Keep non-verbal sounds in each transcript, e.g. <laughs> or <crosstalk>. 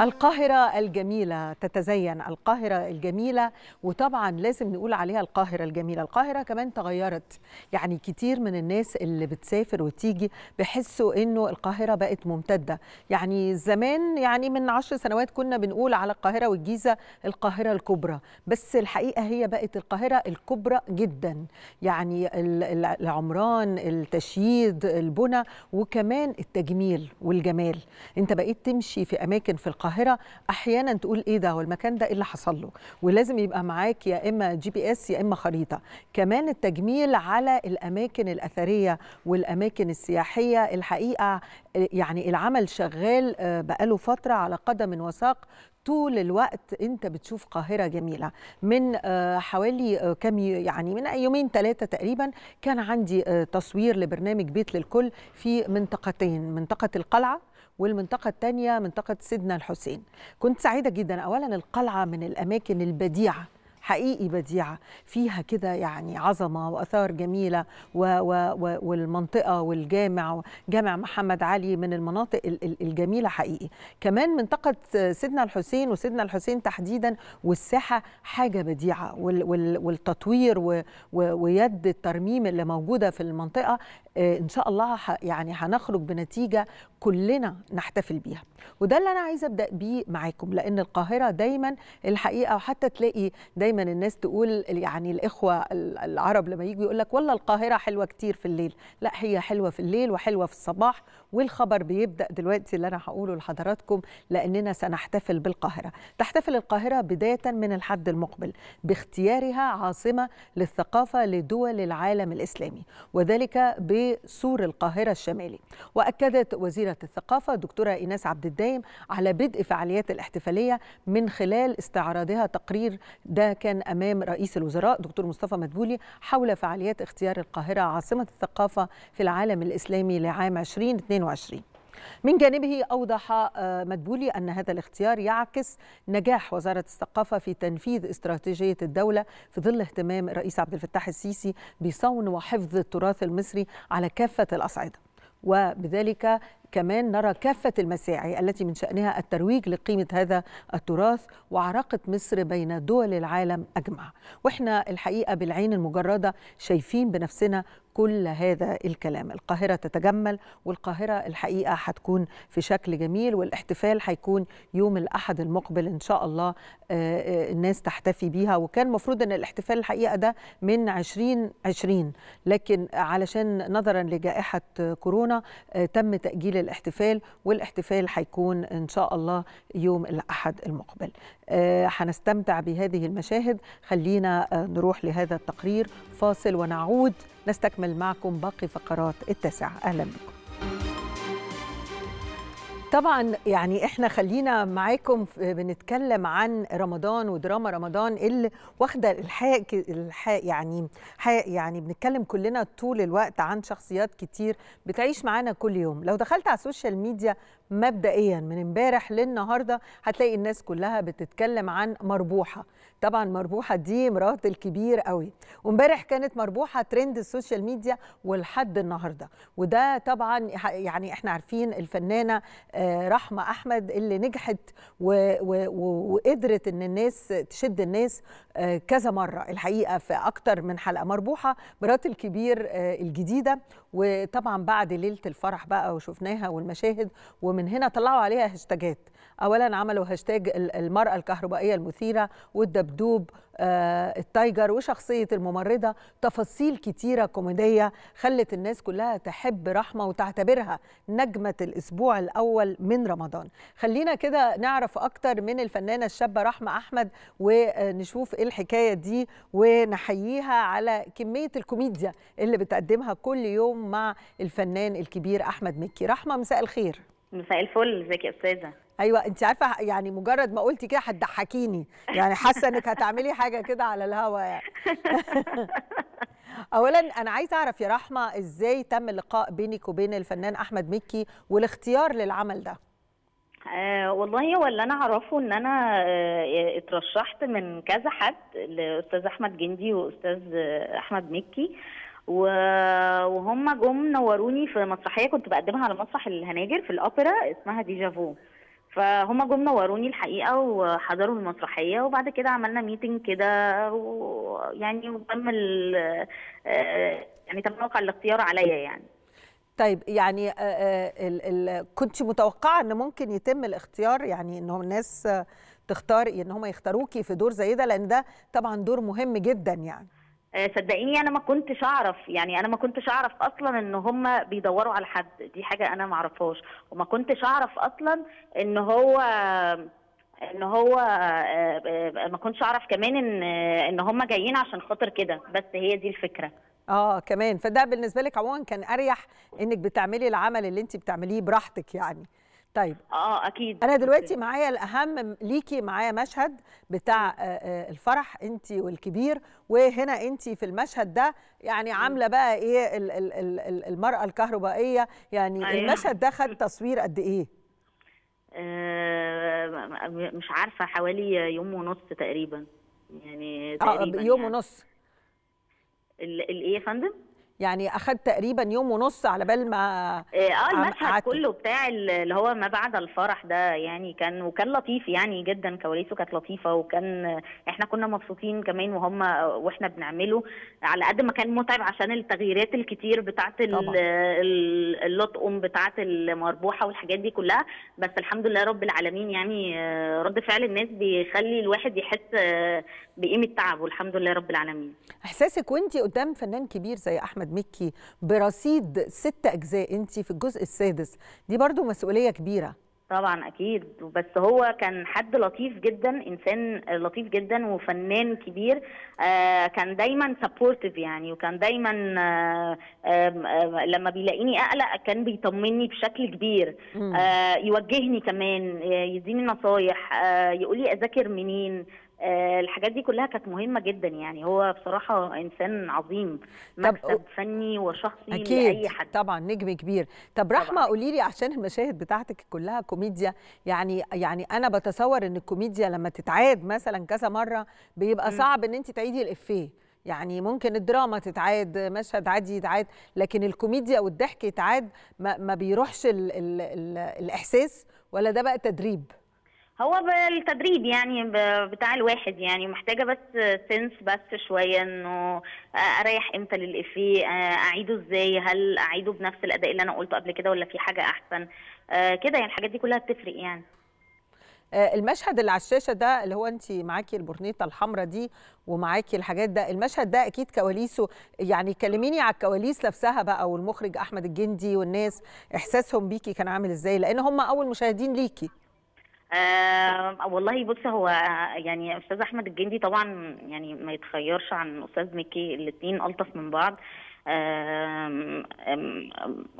القاهرة الجميلة تتزين القاهرة الجميلة وطبعا لازم نقول عليها القاهرة الجميلة القاهرة كمان تغيرت يعني كتير من الناس اللي بتسافر وتيجي بحسوا انه القاهرة بقت ممتدة يعني زمان يعني من عشر سنوات كنا بنقول على القاهرة والجيزة القاهرة الكبرى بس الحقيقة هي بقت القاهرة الكبرى جدا يعني العمران التشييد البنى وكمان التجميل والجمال انت بقيت تمشي في اماكن في القاهرة القاهره احيانا تقول ايه ده والمكان ده ايه اللي حصل له ولازم يبقى معاك يا اما جي بي اس يا اما خريطه كمان التجميل على الاماكن الاثريه والاماكن السياحيه الحقيقه يعني العمل شغال آه، بقاله فتره على قدم وساق طول الوقت انت بتشوف قاهره جميله من آه، حوالي آه، كم يعني من يومين ثلاثه تقريبا كان عندي تصوير لبرنامج بيت للكل في منطقتين منطقه القلعه والمنطقة الثانية منطقة سيدنا الحسين كنت سعيدة جدا أولا القلعة من الأماكن البديعة حقيقي بديعة فيها كده يعني عظمة وأثار جميلة و و و والمنطقة والجامع جامع محمد علي من المناطق الجميلة حقيقي كمان منطقة سيدنا الحسين وسيدنا الحسين تحديدا والساحة حاجة بديعة وال وال والتطوير و و ويد الترميم اللي موجودة في المنطقة آه، ان شاء الله يعني هنخرج بنتيجه كلنا نحتفل بيها وده اللي انا عايزه ابدا بيه معاكم لان القاهره دايما الحقيقه وحتى تلاقي دايما الناس تقول يعني الاخوه العرب لما يجوا يقول لك والله القاهره حلوه كتير في الليل لا هي حلوه في الليل وحلوه في الصباح والخبر بيبدا دلوقتي اللي انا هقوله لحضراتكم لاننا سنحتفل بالقاهره تحتفل القاهره بدايه من الحد المقبل باختيارها عاصمه للثقافه لدول العالم الاسلامي وذلك بسور القاهره الشمالي واكدت وزيره الثقافه دكتوره ايناس عبد الدايم على بدء فعاليات الاحتفاليه من خلال استعراضها تقرير ده كان امام رئيس الوزراء دكتور مصطفى مدبولي حول فعاليات اختيار القاهره عاصمه الثقافه في العالم الاسلامي لعام 2022 2022 من جانبه أوضح آه، مدبولي أن هذا الاختيار يعكس نجاح وزارة الثقافة في تنفيذ استراتيجية الدولة في ظل اهتمام الرئيس عبد الفتاح السيسي بصون وحفظ التراث المصري على كافة الأصعدة وبذلك كمان نرى كافة المساعي التي من شأنها الترويج لقيمة هذا التراث وعراقة مصر بين دول العالم أجمع وإحنا الحقيقة بالعين المجردة شايفين بنفسنا كل هذا الكلام القاهرة تتجمل والقاهرة الحقيقة هتكون في شكل جميل والاحتفال هيكون يوم الأحد المقبل إن شاء الله آه، آه، الناس تحتفي بيها وكان مفروض أن الاحتفال الحقيقة ده من 2020 لكن علشان نظرا لجائحة كورونا آه، تم تأجيل الاحتفال والاحتفال هيكون إن شاء الله يوم الأحد المقبل هنستمتع آه، بهذه المشاهد خلينا آه، نروح لهذا التقرير فاصل ونعود نستكمل معكم باقي فقرات التاسعة أهلا بكم طبعا يعني احنا خلينا معاكم بنتكلم عن رمضان ودراما رمضان اللي واخده الحق الحق يعني حق يعني بنتكلم كلنا طول الوقت عن شخصيات كتير بتعيش معانا كل يوم لو دخلت على السوشيال ميديا مبدئيا من امبارح للنهارده هتلاقي الناس كلها بتتكلم عن مربوحه طبعا مربوحه دي مرات الكبير قوي وامبارح كانت مربوحه ترند السوشيال ميديا ولحد النهارده وده طبعا يعني احنا عارفين الفنانه آه، رحمه احمد اللي نجحت وقدرت ان الناس تشد الناس كذا مرة الحقيقة في أكتر من حلقة مربوحة برات الكبير آه، الجديدة وطبعا بعد ليلة الفرح بقى وشفناها والمشاهد ومن هنا طلعوا عليها هاشتاجات أولا عملوا هاشتاج المرأة الكهربائية المثيرة والدبدوب آه، التايجر وشخصية الممرضة تفاصيل كتيرة كوميدية خلت الناس كلها تحب رحمة وتعتبرها نجمة الأسبوع الأول من رمضان خلينا كده نعرف أكتر من الفنانة الشابة رحمة أحمد ونشوف إيه الحكاية دي ونحييها على كمية الكوميديا اللي بتقدمها كل يوم مع الفنان الكبير أحمد مكي رحمة مساء الخير مساء الفل ازيك يا استاذه ايوه انت عارفه يعني مجرد ما قلتي كده هتضحكيني يعني حاسه انك هتعملي حاجه كده على الهوا يعني <laughs> اولا انا عايزه اعرف يا رحمه ازاي تم اللقاء بينك وبين الفنان احمد مكي والاختيار للعمل ده آه، والله هو اللي انا اعرفه ان انا آه، اترشحت من كذا حد لاستاذ احمد جندي واستاذ احمد مكي وهم جم نوروني في مسرحيه كنت بقدمها على مسرح الهناجر في الاوبرا اسمها ديجافو فهم جم نوروني الحقيقه وحضروا المسرحيه وبعد كده عملنا ميتنج كده ويعني وتم آه، يعني تم موقع الاختيار عليا يعني طيب يعني آه، آه، ال كنت متوقعه ان ممكن يتم الاختيار يعني ان الناس تختار ان هم يختاروكي في دور زي ده لان ده طبعا دور مهم جدا يعني آه، صدقيني انا ما كنتش اعرف يعني انا ما كنتش اعرف اصلا ان هم بيدوروا على حد دي حاجه انا ما اعرفهاش وما كنتش اعرف اصلا ان هو ان هو آه، آه، ما كنتش اعرف كمان ان ان هم جايين عشان خاطر كده بس هي دي الفكره اه كمان فده بالنسبه لك عموما كان اريح انك بتعملي العمل اللي انت بتعمليه براحتك يعني طيب اه اكيد انا دلوقتي معايا الاهم ليكي معايا مشهد بتاع آه، آه، الفرح انت والكبير وهنا انت في المشهد ده يعني عامله بقى ايه المراه الكهربائيه يعني أيه. المشهد ده خد تصوير قد ايه آه، مش عارفه حوالي يوم ونص تقريبا يعني تقريبا آه يوم يعني. ونص الايه يا فندم يعني اخذ تقريبا يوم ونص على بال ما إيه، اه المشهد عم... كله بتاع اللي هو ما بعد الفرح ده يعني كان وكان لطيف يعني جدا كواليسه كانت لطيفه وكان احنا كنا مبسوطين كمان وهم واحنا بنعمله على قد ما كان متعب عشان التغييرات الكتير بتاعه اللطقم بتاعه المربوحه والحاجات دي كلها بس الحمد لله رب العالمين يعني آه، رد فعل الناس بيخلي الواحد يحس آه، بقيمه تعبه الحمد لله رب العالمين احساسك وانت قدام فنان كبير زي احمد محمد مكي برصيد ست اجزاء انت في الجزء السادس دي برضو مسؤوليه كبيره طبعا اكيد بس هو كان حد لطيف جدا انسان لطيف جدا وفنان كبير آه، كان دايما سبورتيف يعني وكان دايما آه، آه، لما بيلاقيني اقلق كان بيطمني بشكل كبير يوجهني كمان يديني نصايح يقولي يقول لي اذاكر منين آه، الحاجات دي كلها كانت مهمه جدا يعني هو بصراحه انسان عظيم مكتب فني وشخصي أكيد. لاي حد طبعا نجم كبير طب رحمه قولي لي عشان المشاهد بتاعتك كلها كوميديا يعني يعني انا بتصور ان الكوميديا لما تتعاد مثلا كذا مره بيبقى صعب ان انت تعيدي الافيه يعني ممكن الدراما تتعاد مشهد عادي يتعاد لكن الكوميديا والضحك يتعاد ما, ما بيروحش الـ الـ الـ الاحساس ولا ده بقى تدريب هو بالتدريب يعني بتاع الواحد يعني محتاجه بس سنس بس شويه انه اريح امتى للافيه آه، اعيده ازاي هل اعيده بنفس الاداء اللي انا قلته قبل كده ولا في حاجه احسن آه، كده يعني الحاجات دي كلها بتفرق يعني آه، المشهد اللي على الشاشه ده اللي هو انت معاكي البورنيطه الحمراء دي ومعاكي الحاجات ده المشهد ده اكيد كواليسه يعني كلميني على الكواليس نفسها بقى والمخرج احمد الجندي والناس احساسهم بيكي كان عامل ازاي لان هم اول مشاهدين ليكي آه والله بص هو يعني استاذ احمد الجندي طبعا يعني ما يتخيرش عن استاذ مكي الاثنين الطف من بعض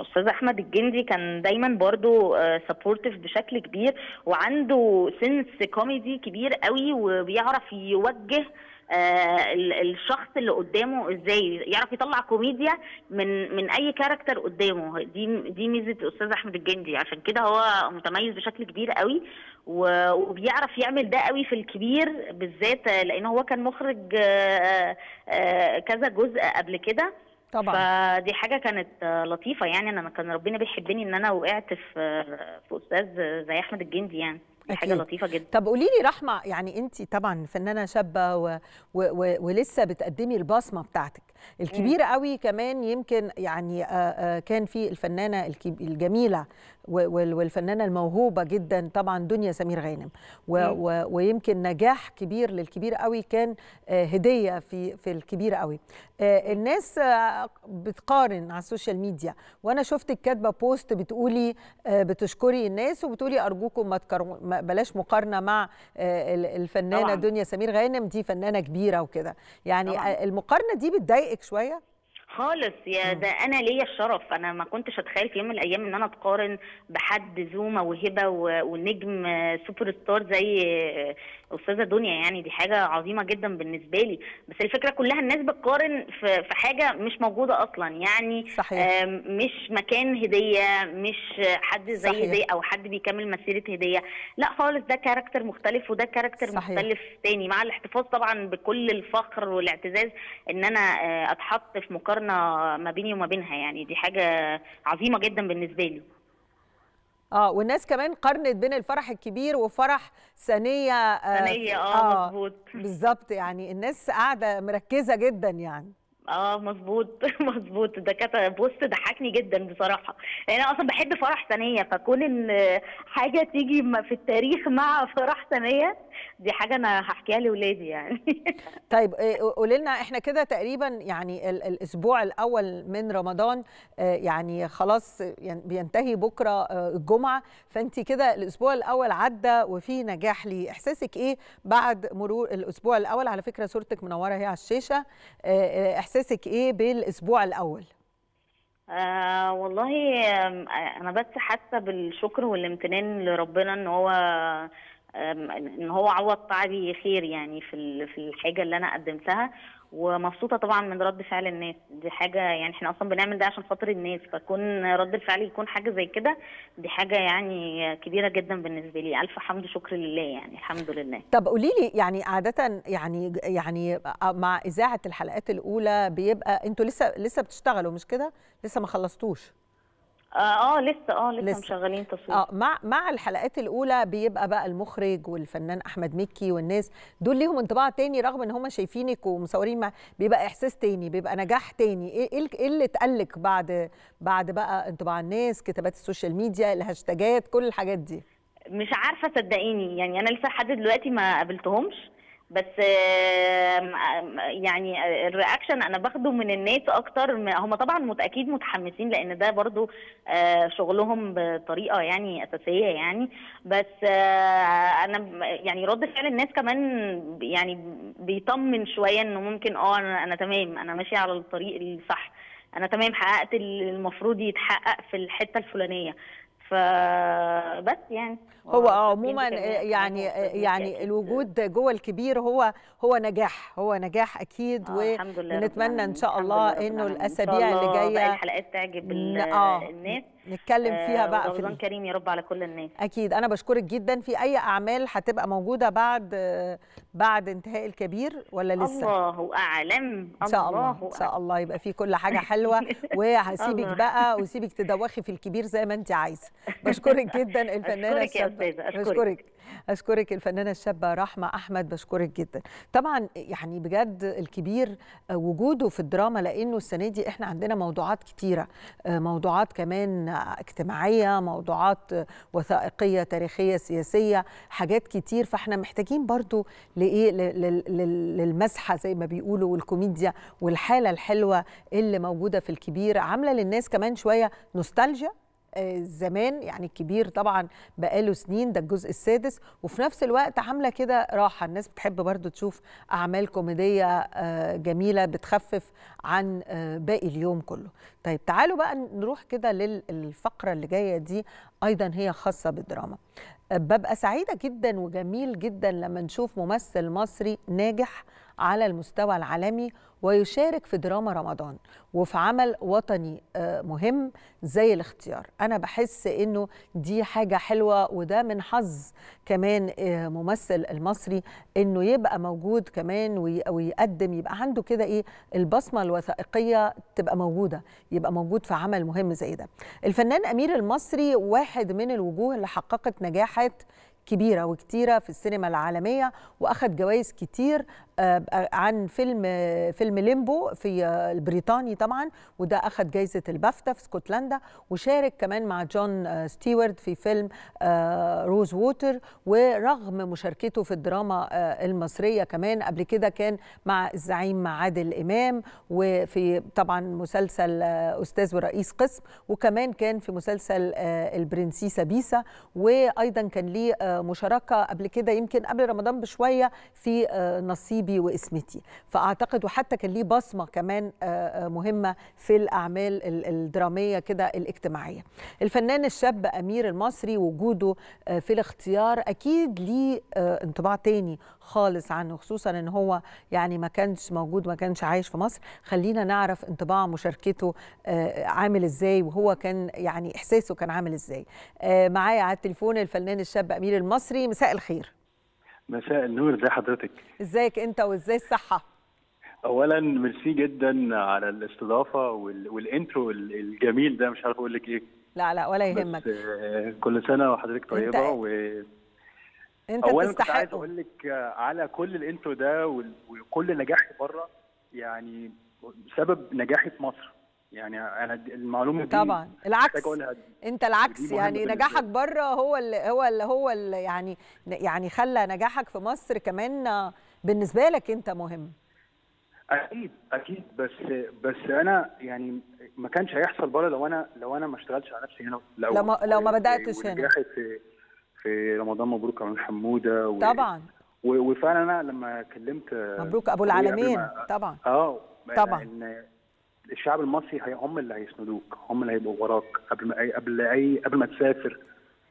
استاذ احمد الجندي كان دايما برضو سبورتيف آه، بشكل كبير وعنده سنس كوميدي كبير قوي وبيعرف يوجه آه آه، الشخص اللي قدامه ازاي يعرف يطلع كوميديا من من اي كاركتر قدامه دي دي ميزه الاستاذ احمد الجندي عشان كده هو متميز بشكل كبير قوي وبيعرف يعمل ده قوي في الكبير بالذات آه، لان هو كان مخرج آه، كذا جزء قبل كده طبعا فدي حاجه كانت لطيفه يعني انا كان ربنا بيحبني ان انا وقعت في في استاذ زي احمد الجندي يعني دي حاجه لطيفه جدا طب قولي لي رحمه يعني انت طبعا فنانه شابه و... و... و... ولسه بتقدمي البصمه بتاعتك إمم. الكبيره قوي كمان يمكن يعني كان في الفنانه الجميله والفنانه الموهوبه جدا طبعا دنيا سمير غانم إمم. ويمكن نجاح كبير للكبير قوي كان هديه في في الكبير قوي الناس بتقارن على السوشيال ميديا وانا شفت كاتبه بوست بتقولي بتشكري الناس وبتقولي ارجوكم ما بلاش مقارنه مع الفنانه طبعا. دنيا سمير غانم دي فنانه كبيره وكده يعني طبعا. المقارنه دي بتضايق ضايقك شويه خالص يا ده انا ليا الشرف انا ما كنتش اتخيل في يوم من الايام ان انا اتقارن بحد ذو موهبه ونجم سوبر ستار زي استاذه دنيا يعني دي حاجه عظيمه جدا بالنسبه لي بس الفكره كلها الناس بتقارن في حاجه مش موجوده اصلا يعني صحيح. آه، مش مكان هديه مش حد زي صحيح. هديه او حد بيكمل مسيره هديه لا خالص ده كاركتر مختلف وده كاركتر صحيح. مختلف تاني مع الاحتفاظ طبعا بكل الفخر والاعتزاز ان انا آه، اتحط في مقارنه مقارنه ما بيني وما بينها يعني دي حاجه عظيمه جدا بالنسبه لي اه والناس كمان قارنت بين الفرح الكبير وفرح ثانيه آه، ثانيه اه, آه مظبوط بالظبط يعني الناس قاعده مركزه جدا يعني اه مظبوط <laughs> مظبوط ده كانت بص ضحكني جدا بصراحه يعني انا اصلا بحب فرح ثانيه فكون ان حاجه تيجي في التاريخ مع فرح ثانيه دي حاجه انا هحكيها لاولادي يعني <laughs> طيب آه، قولي لنا احنا كده تقريبا يعني الاسبوع الاول من رمضان آه، يعني خلاص بينتهي بكره آه، الجمعه فانت كده الاسبوع الاول عدى وفي نجاح ليه احساسك ايه بعد مرور الاسبوع الاول على فكره صورتك منوره هي على الشاشه احساس احساسك ايه بالاسبوع الاول آه والله آه، انا بس حاسه بالشكر والامتنان لربنا ان هو ان هو عوض تعبي خير يعني في في الحاجه اللي انا قدمتها ومبسوطه طبعا من رد فعل الناس دي حاجه يعني احنا اصلا بنعمل ده عشان خاطر الناس فكون رد الفعل يكون حاجه زي كده دي حاجه يعني كبيره جدا بالنسبه لي الف حمد شكر لله يعني الحمد لله طب قولي لي يعني عاده يعني يعني مع اذاعه الحلقات الاولى بيبقى انتوا لسه لسه بتشتغلوا مش كده لسه ما خلصتوش آه،, اه لسه اه لسه, لسه. مشغلين تصوير اه مع مع الحلقات الاولى بيبقى بقى المخرج والفنان احمد مكي والناس دول ليهم انطباع تاني رغم ان هم شايفينك ومصورين مع بيبقى احساس تاني بيبقى نجاح تاني ايه ايه, إيه اللي اتقلك بعد بعد بقى انطباع الناس كتابات السوشيال ميديا الهاشتاجات كل الحاجات دي مش عارفه صدقيني يعني انا لسه لحد دلوقتي ما قابلتهمش بس يعني آه، الرياكشن انا باخده من الناس اكتر هم طبعا متاكيد متحمسين لان ده برضو آه، شغلهم بطريقه يعني اساسيه يعني بس آه، انا يعني رد فعل الناس كمان يعني بيطمن شويه انه ممكن اه انا, تمام انا ماشيه على الطريق الصح انا تمام حققت المفروض يتحقق في الحته الفلانيه فبس يعني هو آه، عموما آه، يعني آه، يعني الوجود جوه الكبير هو هو نجاح هو نجاح اكيد ونتمنى ان شاء الله انه الاسابيع اللي جايه الحلقات تعجب الناس نتكلم فيها آه، بقى في رمضان كريم يا رب على كل الناس اكيد انا بشكرك جدا في اي اعمال هتبقى موجوده بعد بعد انتهاء الكبير ولا لسه الله اعلم ان شاء الله ان شاء الله يبقى في كل حاجه <laughs> حلوه وهسيبك بقى وسيبك تدوخي في الكبير زي ما انت عايزه بشكرك جدا الفنانه <laughs> أشكرك, يا استاذه أشكرك. بشكرك أشكرك الفنانة الشابة رحمة أحمد بشكرك جدا طبعا يعني بجد الكبير وجوده في الدراما لأنه السنة دي إحنا عندنا موضوعات كتيرة آه، موضوعات كمان اجتماعية موضوعات وثائقية تاريخية سياسية حاجات كتير فإحنا محتاجين برضو لإيه للمسحة زي ما بيقولوا والكوميديا والحالة الحلوة اللي موجودة في الكبير عاملة للناس كمان شوية نوستالجيا آه، زمان يعني الكبير طبعا بقاله سنين ده الجزء السادس وفي نفس الوقت عامله كده راحه الناس بتحب برضو تشوف اعمال كوميديه آه، جميله بتخفف عن آه، باقي اليوم كله طيب تعالوا بقى نروح كده للفقره اللي جايه دي ايضا هي خاصه بالدراما ببقى سعيده جدا وجميل جدا لما نشوف ممثل مصري ناجح على المستوى العالمي ويشارك في دراما رمضان وفي عمل وطني آه، مهم زي الاختيار انا بحس انه دي حاجه حلوه وده من حظ كمان آه، ممثل المصري انه يبقى موجود كمان ويقدم يبقى عنده كده ايه البصمه الوثائقيه تبقى موجوده يبقى موجود في عمل مهم زي ده الفنان امير المصري واحد من الوجوه اللي حققت نجاحات كبيره وكتيره في السينما العالميه واخد جوائز كتير آه، عن فيلم فيلم ليمبو في آه، البريطاني طبعا وده اخد جائزه البافتا في اسكتلندا وشارك كمان مع جون آه، ستيوارد في فيلم روز ووتر ورغم مشاركته في الدراما المصريه كمان قبل كده كان مع الزعيم عادل امام وفي طبعا مسلسل استاذ ورئيس قسم وكمان كان في مسلسل البرنسيسه بيسا وايضا كان ليه مشاركه قبل كده يمكن قبل رمضان بشويه في آه، نصيبي واسمتي فاعتقد وحتى كان ليه بصمه كمان آه، آه، مهمه في الاعمال الدراميه كده الاجتماعيه الفنان الشاب امير المصري وجوده في الاختيار اكيد ليه انطباع تاني خالص عنه خصوصا ان هو يعني ما كانش موجود ما كانش عايش في مصر خلينا نعرف انطباع مشاركته آه، عامل ازاي وهو كان يعني احساسه كان عامل ازاي آه، معايا على التليفون الفنان الشاب امير المصري مساء الخير مساء النور ازي حضرتك ازيك انت وازاي الصحه اولا ميرسي جدا على الاستضافه والانترو الجميل ده مش عارف اقول لك ايه لا لا ولا يهمك آه، كل سنه وحضرتك طيبه انت... و... انت اولا كنت عايز اقول لك على كل الانترو ده وكل نجاحي بره يعني سبب نجاحي في مصر يعني انا المعلومه طبعا. دي طبعا العكس انت العكس يعني نجاحك بره هو اللي هو اللي هو اللي يعني يعني خلى نجاحك في مصر كمان بالنسبه لك انت مهم اكيد اكيد بس بس انا يعني ما كانش هيحصل بره لو انا لو انا ما اشتغلتش على نفسي هنا لو لو ما بداتش هنا في في رمضان مبروك عمرو حموده و... طبعا وفعلا انا لما كلمت مبروك ابو العالمين ما... طبعا اه طبعا ان الشعب المصري هي هم اللي هيسندوك هم اللي هيبقوا وراك قبل ما قبل اي قبل ما تسافر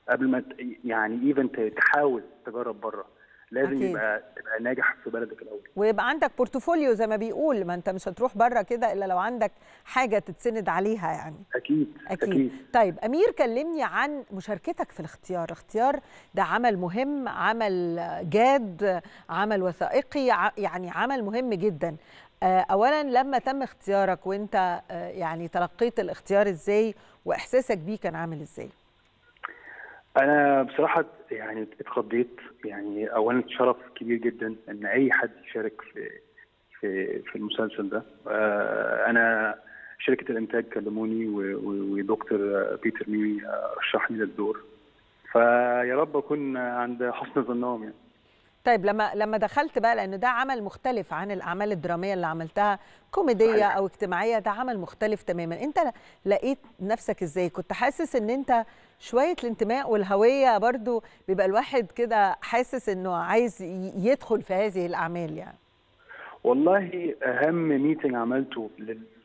قبل ما يعني ايفن تحاول تجرب بره لازم يبقى تبقى ناجح في بلدك الاول ويبقى عندك بورتفوليو زي ما بيقول ما انت مش هتروح بره كده الا لو عندك حاجه تتسند عليها يعني اكيد اكيد, أكيد. طيب امير كلمني عن مشاركتك في الاختيار الاختيار ده عمل مهم عمل جاد عمل وثائقي يعني عمل مهم جدا آه، اولا لما تم اختيارك وانت آه، يعني تلقيت الاختيار ازاي واحساسك بيه كان عامل ازاي انا بصراحه يعني اتخضيت يعني اولا شرف كبير جدا ان اي حد يشارك في في في المسلسل ده آه، انا شركه الانتاج كلموني ودكتور بيتر ميمي رشحني للدور فيا رب اكون عند حسن ظنهم يعني طيب لما لما دخلت بقى لان ده عمل مختلف عن الاعمال الدراميه اللي عملتها كوميديه أيوة. او اجتماعيه ده عمل مختلف تماما انت لقيت نفسك ازاي كنت حاسس ان انت شويه الانتماء والهويه برضو بيبقى الواحد كده حاسس انه عايز يدخل في هذه الاعمال يعني والله اهم ميتنج عملته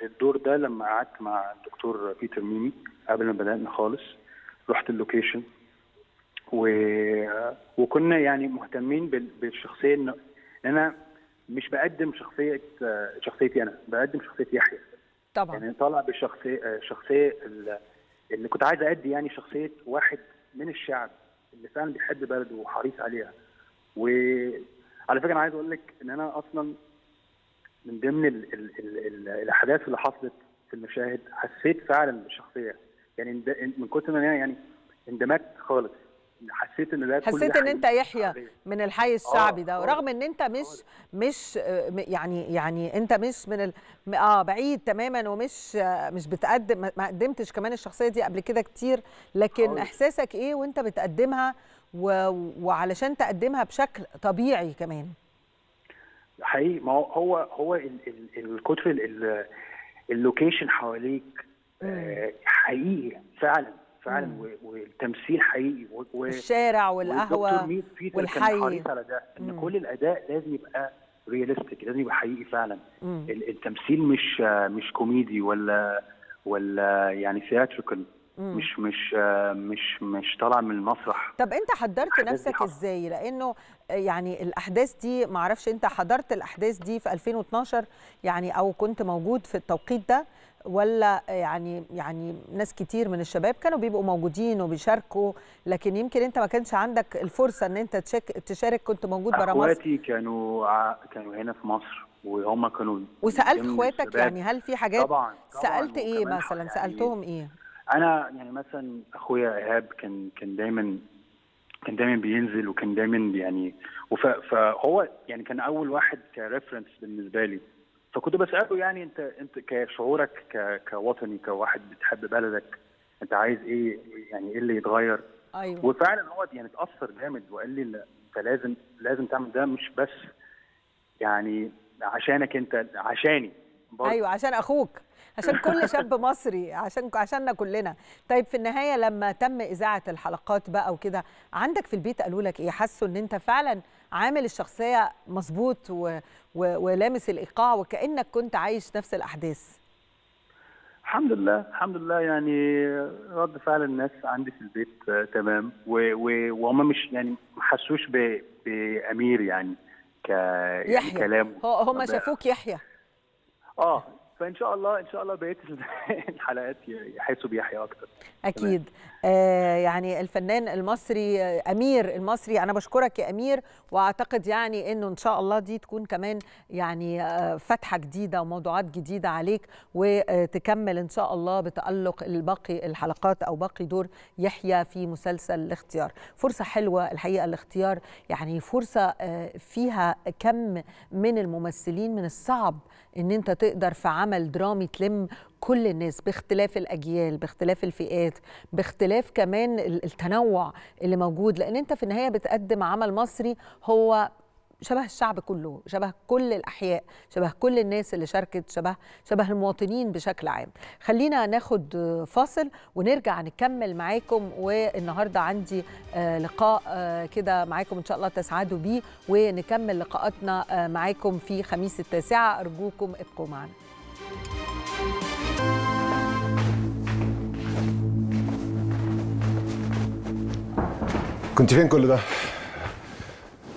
للدور ده لما قعدت مع الدكتور بيتر ميمي قبل ما بدانا خالص رحت اللوكيشن و... وكنا يعني مهتمين بالشخصيه ان انا مش بقدم شخصيه شخصيتي انا بقدم شخصيه يحيى طبعا يعني طالع بشخصيه شخصيه اللي كنت عايز ادي يعني شخصيه واحد من الشعب اللي فعلا بيحب بلده وحريص عليها وعلى فكره انا عايز اقول لك ان انا اصلا من ضمن ال ال ال ال الاحداث اللي حصلت في المشاهد حسيت فعلا بالشخصيه يعني من كتر ما انا يعني اندمجت خالص حسيت ان ده حسيت ان انت يحيى من الحي الشعبي ده آه، رغم آه، ان انت مش آه. مش يعني يعني انت مش من ال... اه بعيد تماما ومش مش بتقدم ما قدمتش كمان الشخصيه دي قبل كده كتير لكن أوه. احساسك ايه وانت بتقدمها و... وعلشان تقدمها بشكل طبيعي كمان حقيقي ما هو هو الكتر اللوكيشن حواليك حقيقي فعلا فعلا مم. والتمثيل حقيقي و... الشارع والقهوه والحي على ده ان مم. كل الاداء لازم يبقى رياليستيك لازم يبقى حقيقي فعلا مم. التمثيل مش مش كوميدي ولا ولا يعني ثياتريكال مش مش مش مش طالع من المسرح طب انت حضرت نفسك ازاي لانه يعني الاحداث دي معرفش انت حضرت الاحداث دي في 2012 يعني او كنت موجود في التوقيت ده ولا يعني يعني ناس كتير من الشباب كانوا بيبقوا موجودين وبيشاركوا لكن يمكن انت ما كانش عندك الفرصه ان انت تشارك كنت موجود بره مصر اخواتي كانوا كانوا هنا في مصر وهم كانوا وسالت اخواتك يعني هل في حاجات طبعا, طبعاً سالت ايه مثلا يعني سالتهم ايه انا يعني مثلا اخويا ايهاب كان كان دايما كان دايما بينزل وكان دايما يعني فهو يعني كان اول واحد كريفرنس بالنسبه لي فكنت بساله يعني انت انت كشعورك كوطني كواحد بتحب بلدك انت عايز ايه يعني ايه اللي يتغير ايوه وفعلا هو يعني اتاثر جامد وقال لي انت لازم لازم تعمل ده مش بس يعني عشانك انت عشاني برضه. ايوه عشان اخوك عشان كل شاب مصري عشان عشاننا كلنا طيب في النهايه لما تم اذاعه الحلقات بقى وكده عندك في البيت قالوا لك ايه حسوا ان انت فعلا عامل الشخصيه مظبوط و... و... ولامس الايقاع وكانك كنت عايش نفس الاحداث الحمد لله الحمد لله يعني رد فعل الناس عندي في البيت آه، و... تمام وهم مش يعني ما حسوش بامير يعني ك يعني يحيى كلام هم شافوك يحيى اه فان شاء الله ان شاء الله بقيه <laughs> الحلقات يحسوا بيحيى اكتر اكيد تمام. آه، يعني الفنان المصري آه، امير المصري انا بشكرك يا امير واعتقد يعني انه ان شاء الله دي تكون كمان يعني آه، فتحه جديده وموضوعات جديده عليك وتكمل ان شاء الله بتالق الباقي الحلقات او باقي دور يحيى في مسلسل الاختيار فرصه حلوه الحقيقه الاختيار يعني فرصه فيها كم من الممثلين من الصعب ان انت تقدر في عمل درامي تلم كل الناس باختلاف الاجيال باختلاف الفئات باختلاف كمان التنوع اللي موجود لان انت في النهايه بتقدم عمل مصري هو شبه الشعب كله شبه كل الاحياء شبه كل الناس اللي شاركت شبه شبه المواطنين بشكل عام خلينا ناخد فاصل ونرجع نكمل معاكم والنهارده عندي آه، لقاء آه، كده معاكم ان شاء الله تسعدوا بيه ونكمل لقاءاتنا آه، معاكم في خميس التاسعه ارجوكم ابقوا معنا كنت فين كل ده؟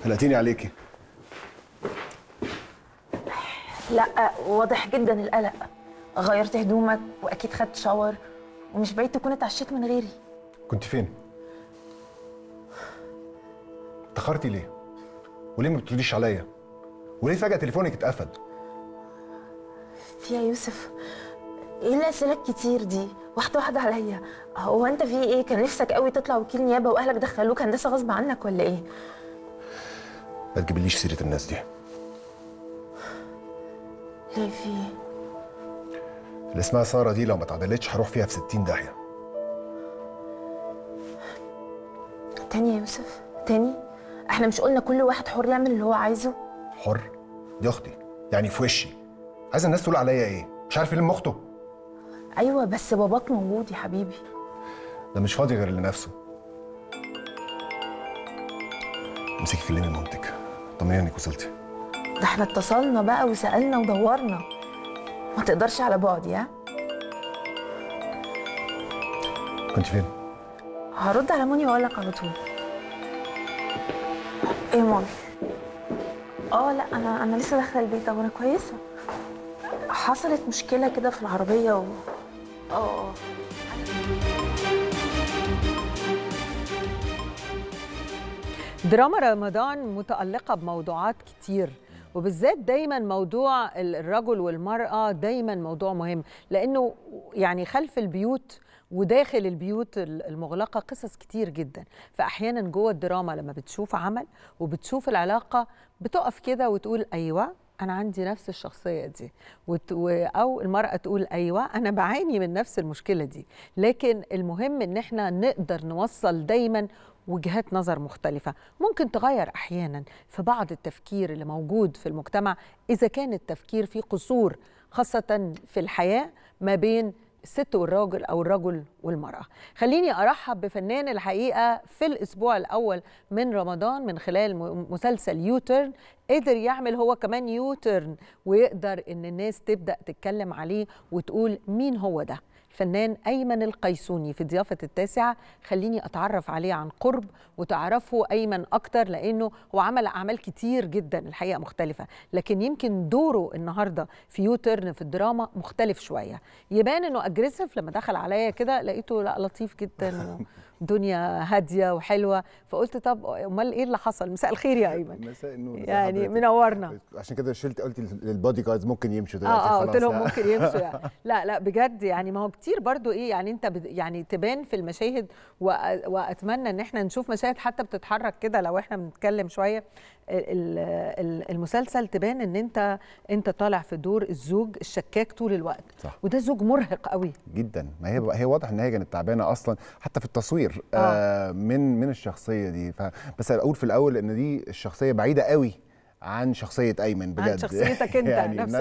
قلقتيني عليكي لا واضح جدا القلق غيرت هدومك واكيد خدت شاور ومش بعيد تكون اتعشيت من غيري كنت فين؟ اتأخرتي ليه؟ وليه ما بترديش عليا؟ وليه فجأة تليفونك اتقفل؟ في يا يوسف ايه الاسئله الكتير دي واحده واحده عليا هو انت في ايه كان نفسك قوي تطلع وكيل نيابه واهلك دخلوك هندسه غصب عنك ولا ايه ما تجيبليش سيره الناس دي ليه في اللي اسمها ساره دي لو ما اتعدلتش هروح فيها في 60 داهيه تاني يا يوسف تاني احنا مش قلنا كل واحد حر يعمل اللي هو عايزه حر دي اختي يعني في وشي عايز الناس تقول عليا ايه مش عارف يلم اخته ايوه بس باباك موجود يا حبيبي ده مش فاضي غير لنفسه امسكي كلمي مامتك طمني انك وصلتي ده احنا اتصلنا بقى وسالنا ودورنا ما تقدرش على بعد يا كنت فين هرد على موني واقول لك على طول ايه مامي اه لا انا انا لسه داخله البيت انا كويسه حصلت مشكله كده في العربيه و... اه دراما رمضان متألقة بموضوعات كتير وبالذات دايما موضوع الرجل والمرأة دايما موضوع مهم لأنه يعني خلف البيوت وداخل البيوت المغلقة قصص كتير جدا فأحيانا جوه الدراما لما بتشوف عمل وبتشوف العلاقة بتقف كده وتقول أيوة انا عندي نفس الشخصيه دي او المراه تقول ايوه انا بعاني من نفس المشكله دي لكن المهم ان احنا نقدر نوصل دايما وجهات نظر مختلفه ممكن تغير احيانا في بعض التفكير اللي موجود في المجتمع اذا كان التفكير فيه قصور خاصه في الحياه ما بين الست والراجل او الرجل والمراه خليني ارحب بفنان الحقيقه في الاسبوع الاول من رمضان من خلال مسلسل يوترن قدر يعمل هو كمان يوترن ويقدر ان الناس تبدا تتكلم عليه وتقول مين هو ده الفنان أيمن القيسوني في ضيافة التاسعة خليني أتعرف عليه عن قرب وتعرفوا أيمن أكتر لأنه هو عمل أعمال كتير جدا الحقيقة مختلفة لكن يمكن دوره النهاردة في يوترن في الدراما مختلف شوية يبان أنه أجريسيف لما دخل عليا كده لقيته لا لطيف جدا <laughs> دنيا هاديه وحلوه فقلت طب امال ايه اللي حصل مساء الخير يا ايمن مساء النور يعني منورنا عشان كده شلت قلت للبادي جاردز ممكن يمشوا دلوقتي اه اه قلت لهم ممكن <laughs> يمشوا يعني. لا لا بجد يعني ما هو كتير برضو ايه يعني انت يعني تبان في المشاهد واتمنى ان احنا نشوف مشاهد حتى بتتحرك كده لو احنا بنتكلم شويه المسلسل تبان ان انت انت طالع في دور الزوج الشكاك طول الوقت صح. وده زوج مرهق قوي جدا ما هي هي واضح ان هي كانت تعبانه اصلا حتى في التصوير آه. آه من من الشخصيه دي بس اقول في الاول ان دي الشخصيه بعيده قوي عن شخصية أيمن بجد عن شخصيتك <laughs> أنت يعني نفسها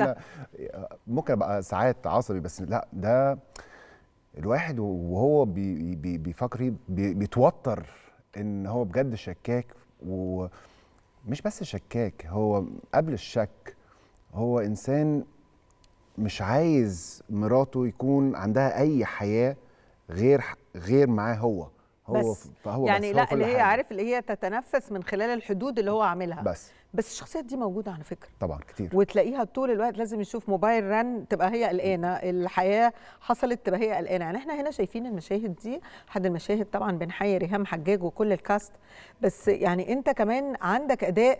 إن أنا ممكن أبقى ساعات عصبي بس لا ده الواحد وهو بي بي بي بيتوتر إن هو بجد شكاك و مش بس شكاك هو قبل الشك هو انسان مش عايز مراته يكون عندها اي حياه غير غير معاه هو هو بس فهو يعني بس هو لا اللي هي عارف اللي هي تتنفس من خلال الحدود اللي هو عاملها بس بس الشخصيات دي موجوده على فكره طبعا كتير وتلاقيها طول الوقت لازم يشوف موبايل رن تبقى هي قلقانه الحياه حصلت تبقى هي قلقانه يعني احنا هنا شايفين المشاهد دي احد المشاهد طبعا بنحيي ريهام حجاج وكل الكاست بس يعني انت كمان عندك اداء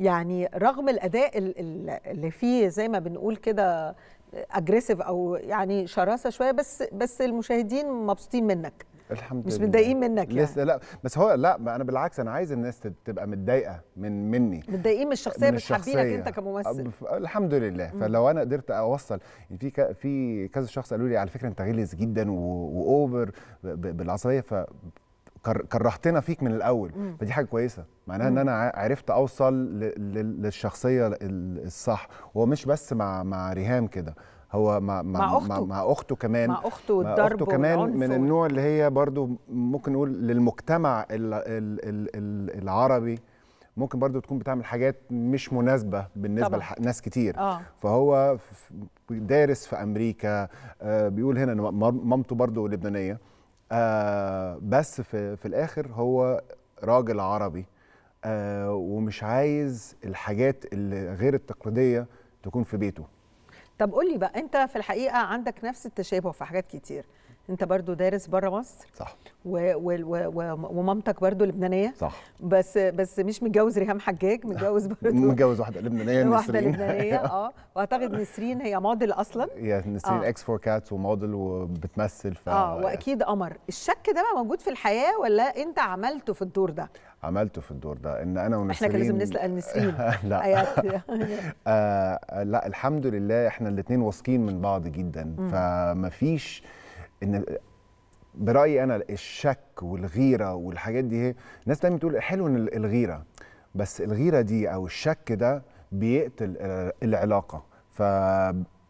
يعني رغم الاداء اللي فيه زي ما بنقول كده اجريسيف آه، او يعني شراسه شويه بس بس المشاهدين مبسوطين منك الحمد مش لله مش متضايقين منك يعني لسه لا بس هو لا انا بالعكس انا عايز الناس تبقى متضايقه من مني متضايقين من الشخصيه مش حابينك انت كممثل الحمد لله فلو انا قدرت اوصل يعني في في كذا شخص قالوا لي على فكره انت غلس جدا واوفر بالعصبيه ف كرهتنا فيك من الاول مم. فدي حاجه كويسه معناها ان انا عرفت اوصل للشخصيه الصح ومش بس مع مع ريهام كده هو مع, مع, مع, أخته. مع أخته كمان مع أخته والضرب أخته كمان من النوع اللي هي برضو ممكن نقول للمجتمع العربي ممكن برضو تكون بتعمل حاجات مش مناسبة بالنسبة طبعا. لناس كتير آه. فهو دارس في أمريكا آه، بيقول هنا أن مامته برضو لبنانية آه، بس في, في الآخر هو راجل عربي آه، ومش عايز الحاجات الغير التقليدية تكون في بيته طب قول لي بقى انت في الحقيقه عندك نفس التشابه في حاجات كتير انت برضو دارس بره مصر صح و و و ومامتك برضو لبنانيه صح بس بس مش متجوز ريهام حجاج متجوز <laughs> برضو متجوز واحده لبنانيه <laughs> واحده لبنانيه <laughs> اه واعتقد نسرين هي موديل اصلا هي نسرين اكس فور كاتس وموديل وبتمثل ف اه واكيد قمر الشك ده بقى موجود في الحياه ولا انت عملته في الدور ده عملته في الدور ده ان انا ونسرين احنا كان لازم نسال نسرين لا أيوة. آه لا الحمد لله احنا الاثنين واثقين من بعض جدا فمفيش ان برايي انا الشك والغيره والحاجات دي هي الناس دايما بتقول حلو ان الغيره بس الغيره دي او الشك ده بيقتل العلاقه ف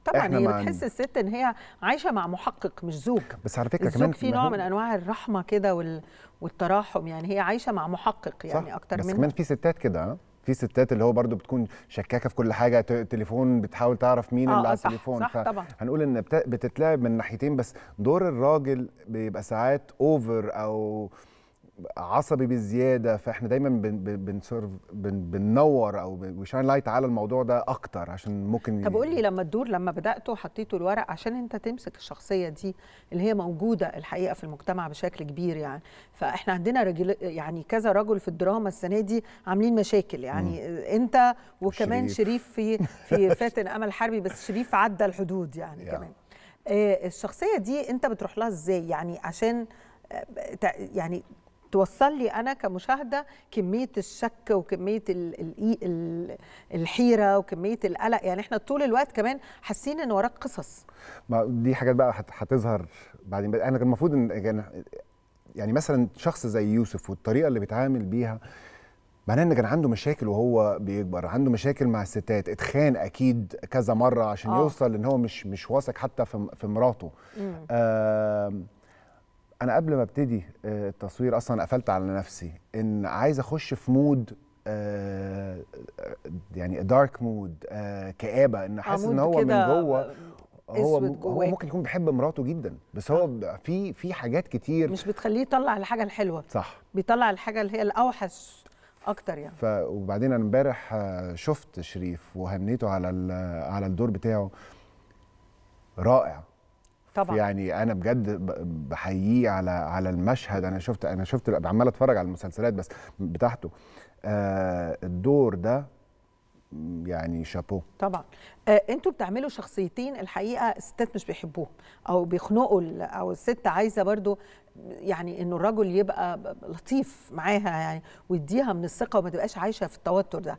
طبعا هي بتحس الست ان هي عايشه مع محقق مش زوج بس على فكره كمان في نوع من انواع الرحمه كده وال... والتراحم يعني هي عايشه مع محقق يعني اكتر من بس كمان في ستات كده في ستات اللي هو برضو بتكون شكاكه في كل حاجه تليفون بتحاول تعرف مين آه اللي على آه، التليفون صح هنقول ان بتتلعب من ناحيتين بس دور الراجل بيبقى ساعات اوفر او عصبي بالزياده فاحنا دايما بنسيرف بننور او بنشاين لايت على الموضوع ده اكتر عشان ممكن طب قول لي لما الدور لما بداته حطيته الورق عشان انت تمسك الشخصيه دي اللي هي موجوده الحقيقه في المجتمع بشكل كبير يعني فاحنا عندنا رجل يعني كذا رجل في الدراما السنه دي عاملين مشاكل يعني م. انت وكمان شريف, شريف في <laughs> في فاتن امل حربي بس شريف عدى الحدود يعني yeah. كمان آه، الشخصيه دي انت بتروح لها ازاي يعني عشان آه، يعني توصل لي انا كمشاهده كميه الشك وكميه الـ الـ الحيره وكميه القلق يعني احنا طول الوقت كمان حاسين ان وراك قصص ما دي حاجات بقى هتظهر بعدين انا كان المفروض ان يعني مثلا شخص زي يوسف والطريقه اللي بيتعامل بيها معناه ان كان عنده مشاكل وهو بيكبر عنده مشاكل مع الستات اتخان اكيد كذا مره عشان آه. يوصل ان هو مش مش واثق حتى في في مراته آه انا قبل ما ابتدي آه، التصوير اصلا قفلت على نفسي ان عايز اخش في مود آه، يعني دارك آه، مود كآبة ان حاسس ان هو من جوه هو هو ممكن يكون بيحب مراته جدا بس هو في في حاجات كتير مش بتخليه يطلع الحاجه الحلوه صح بيطلع الحاجه اللي هي الاوحش اكتر يعني ف وبعدين انا امبارح شفت شريف وهنيته على على الدور بتاعه رائع طبعا يعني انا بجد بحييه على على المشهد انا شفت انا شفت عمال اتفرج على المسلسلات بس بتاعته آه الدور ده يعني شابو طبعا آه انتوا بتعملوا شخصيتين الحقيقه الستات مش بيحبوهم او بيخنقوا او الست عايزه برضو يعني انه الرجل يبقى لطيف معاها يعني ويديها من الثقه وما تبقاش عايشه في التوتر ده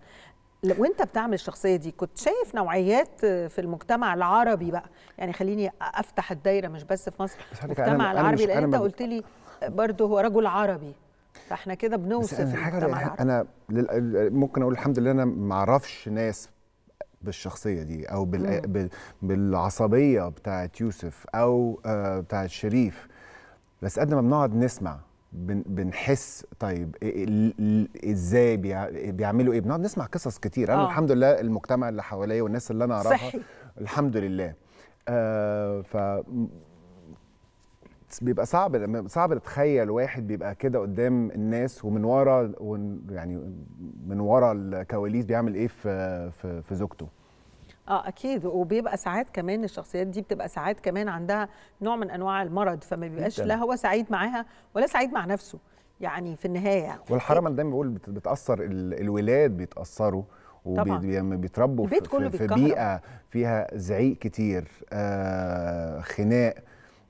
وانت بتعمل الشخصيه دي كنت شايف نوعيات في المجتمع العربي بقى يعني خليني افتح الدايره مش بس في مصر المجتمع أنا العربي لان انت قلت لي برضه هو رجل عربي فاحنا كده بنوصف أنا حاجة انا ممكن اقول الحمد لله انا ما اعرفش ناس بالشخصيه دي او بالعصبيه بتاعت يوسف او آه، بتاعت شريف بس قد ما بنقعد نسمع بنحس طيب ازاي بيعملوا ايه بنقعد نسمع قصص كتير انا آه. الحمد لله المجتمع اللي حواليا والناس اللي انا اعرفها صحي. الحمد لله آه ف بيبقى صعب صعب تتخيل واحد بيبقى كده قدام الناس ومن ورا يعني من ورا الكواليس بيعمل ايه في, في زوجته اه اكيد وبيبقى ساعات كمان الشخصيات دي بتبقى ساعات كمان عندها نوع من انواع المرض فما بيبقاش لا هو سعيد معاها ولا سعيد مع نفسه يعني في النهايه يعني. والحرام انا دايما بقول بتاثر الولاد بيتاثروا وبيتربوا يعني في, في, في بيئه فيها زعيق كتير آه خناق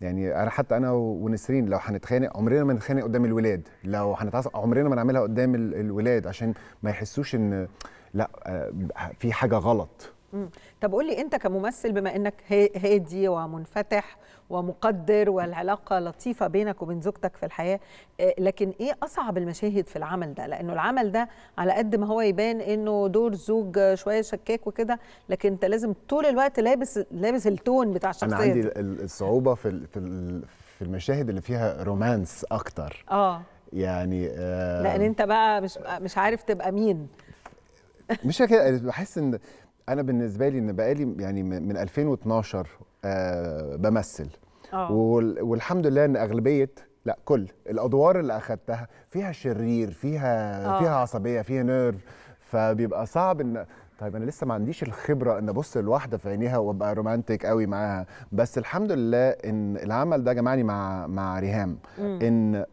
يعني انا حتى انا ونسرين لو هنتخانق عمرنا ما نتخانق قدام الولاد لو هنتعصب عمرنا ما نعملها قدام الولاد عشان ما يحسوش ان لا آه، في حاجه غلط طب قول لي انت كممثل بما انك هادي ومنفتح ومقدر والعلاقه لطيفه بينك وبين زوجتك في الحياه آه، لكن ايه اصعب المشاهد في العمل ده لانه العمل ده على قد ما هو يبان انه دور زوج شويه شكاك وكده لكن انت لازم طول الوقت لابس لابس التون بتاع الشخصيه انا عندي الصعوبه في في المشاهد اللي فيها رومانس اكتر اه يعني آه لان انت بقى مش مش عارف تبقى مين مش كده بحس ان انا بالنسبه لي ان بقالي يعني من 2012 آه بمثل أوه. والحمد لله ان اغلبيه لا كل الادوار اللي اخذتها فيها شرير فيها أوه. فيها عصبيه فيها نيرف فبيبقى صعب ان طيب انا لسه ما عنديش الخبره ان ابص لواحده في عينيها وابقى رومانتك قوي معاها بس الحمد لله ان العمل ده جمعني مع مع ريهام م. ان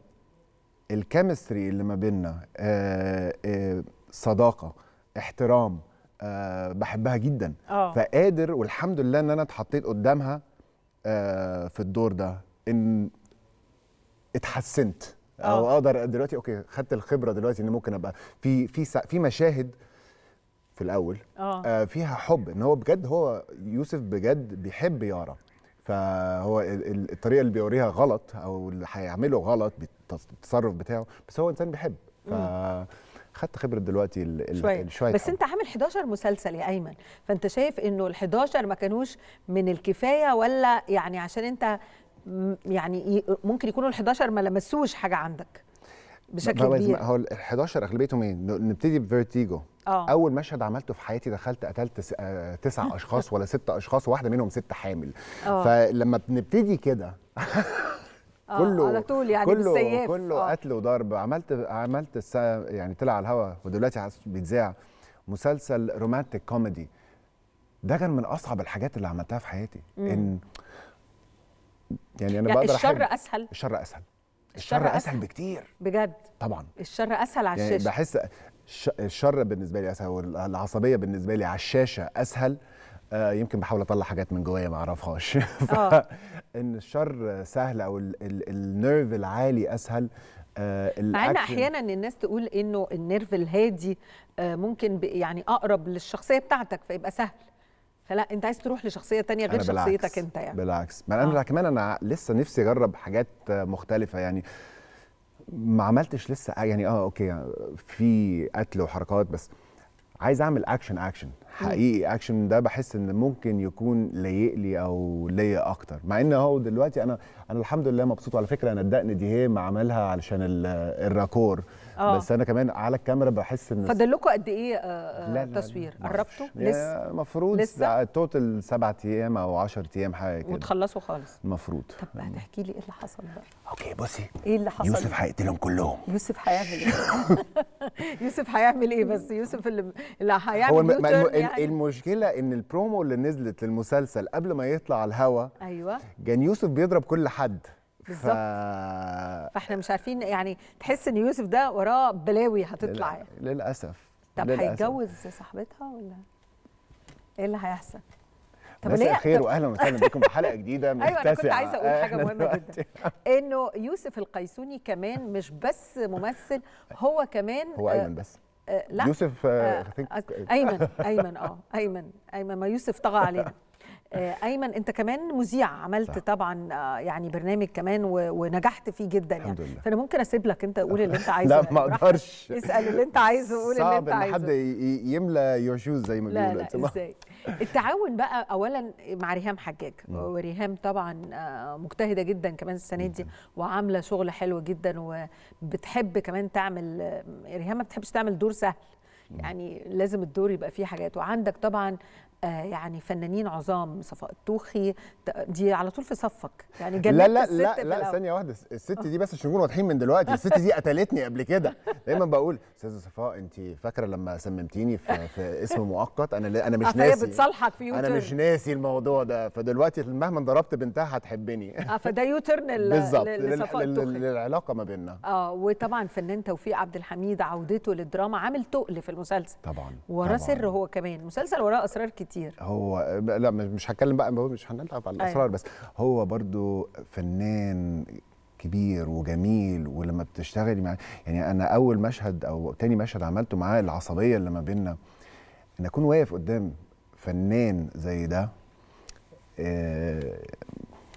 الكيمستري اللي ما بيننا آه، آه، صداقه احترام أه بحبها جدا أوه. فقادر والحمد لله ان انا اتحطيت قدامها أه في الدور ده ان اتحسنت أوه. او اقدر دلوقتي اوكي خدت الخبره دلوقتي ان ممكن ابقى في في في مشاهد في الاول أوه. آه فيها حب ان هو بجد هو يوسف بجد بيحب يارا فهو الطريقه اللي بيوريها غلط او اللي هيعمله غلط بالتصرف بتاعه بس هو انسان بيحب ف... خدت خبره دلوقتي شويه بس حب. انت عامل 11 مسلسل يا ايمن فانت شايف انه ال 11 ما كانوش من الكفايه ولا يعني عشان انت يعني ممكن يكونوا ال 11 ما لمسوش حاجه عندك بشكل كبير هو ال 11 اغلبيتهم ايه نبتدي بفيرتيجو أوه. اول مشهد عملته في حياتي دخلت قتلت آه، تسع اشخاص ولا ست اشخاص واحده منهم ست حامل أوه. فلما بنبتدي كده <laughs> آه، كله على طول يعني كله بالسياف كله آه. قتل وضرب عملت عملت يعني طلع على الهوا ودلوقتي بيتذاع مسلسل رومانتك كوميدي ده كان من اصعب الحاجات اللي عملتها في حياتي مم. ان يعني انا يعني بقدر الشر حاجة. اسهل الشر اسهل الشر, الشر أسهل, اسهل بكتير بجد طبعا الشر اسهل على يعني الشاشه يعني بحس الشر بالنسبه لي اسهل والعصبيه بالنسبه لي على الشاشه اسهل آه يمكن بحاول اطلع حاجات من جوايا ما اعرفهاش <laughs> آه. ان الشر سهل او النيرف العالي اسهل آه، مع ان احيانا الناس تقول انه النيرف الهادي آه، ممكن يعني اقرب للشخصيه بتاعتك فيبقى سهل فلا انت عايز تروح لشخصيه تانية غير شخصيتك انت يعني بالعكس ما انا آه. كمان انا لسه نفسي اجرب حاجات مختلفه يعني ما عملتش لسه يعني اه اوكي في قتل وحركات بس عايز اعمل اكشن اكشن حقيقي اكشن ده بحس ان ممكن يكون لايق لي او ليا اكتر مع ان هو دلوقتي انا انا الحمد لله مبسوط على فكره انا الدقن دي هي ما عملها علشان الراكور آه. بس انا كمان على الكاميرا بحس ان فاضل لكم قد ايه آه لا آه، تصوير قربتوا لسه المفروض توتال سبع ايام او 10 ايام حاجه كده وتخلصوا خالص المفروض طب هتحكي لي ايه اللي حصل بقى اوكي بصي ايه اللي حصل يوسف هيقتلهم كلهم يوسف هيعمل ايه <laughs> يوسف هيعمل ايه بس يوسف اللي اللي هيعمل هو الم... يعني. المشكله ان البرومو اللي نزلت للمسلسل قبل ما يطلع على الهوا ايوه كان يوسف بيضرب كل حد بالظبط ف... فاحنا مش عارفين يعني تحس ان يوسف ده وراه بلاوي هتطلع لل... يعني. للاسف طب هيتجوز صاحبتها ولا ايه اللي هيحصل؟ طب مساء الخير واهلا وسهلا بكم في حلقه جديده من <laughs> ايوه انا كنت عايزه اقول حاجه مهمه جدا <laughs> انه يوسف القيسوني كمان مش بس ممثل هو كمان هو آه، ايمن بس آه، لا يوسف آه, آه، ايمن ايمن اه ايمن ايمن ما يوسف طغى علينا آه، ايمن انت كمان مذيع عملت صح. طبعا آه، يعني برنامج كمان ونجحت فيه جدا يعني الحمد لله. فانا ممكن اسيب لك انت قول اللي انت <laughs> عايزه لا يعني، ما اقدرش اسال اللي انت عايزه قول اللي انت عايزه صعب ان حد يملى يور شوز زي ما بيقولوا لا, لا ازاي التعاون بقى اولا مع ريهام حجاج وريهام طبعا آه، مجتهده جدا كمان السنه دي وعامله شغل حلو جدا وبتحب كمان تعمل ريهام ما بتحبش تعمل دور سهل يعني لازم الدور يبقى فيه حاجات وعندك طبعا آه، يعني فنانين عظام صفاء الطوخي دي على طول في صفك يعني جنبت لا لا لا لا ثانيه واحده الست آه. دي بس عشان نكون واضحين من دلوقتي الست دي قتلتني قبل كده <laughs> دايما بقول استاذه صفاء انت فاكره لما سممتيني في, في اسم مؤقت انا انا مش آه، ناسي بتصالحك في يوتيرن انا مش ناسي الموضوع ده فدلوقتي مهما ضربت بنتها هتحبني اه فده يوتيرن <laughs> بالظبط للعلاقه ما بيننا اه وطبعا فنان توفيق عبد الحميد عودته للدراما عامل تقل في المسلسل طبعا وراه سر هو كمان مسلسل وراه اسرار كتير كتير هو لا مش هتكلم بقى مش هنلعب على الاسرار أيوة. بس هو برضو فنان كبير وجميل ولما بتشتغلي معاه يعني انا اول مشهد او تاني مشهد عملته معاه العصبيه اللي ما بيننا ان اكون واقف قدام فنان زي ده آه،